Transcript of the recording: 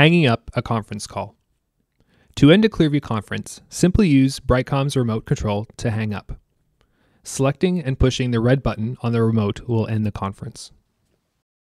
hanging up a conference call. To end a Clearview conference, simply use Brightcom's remote control to hang up. Selecting and pushing the red button on the remote will end the conference.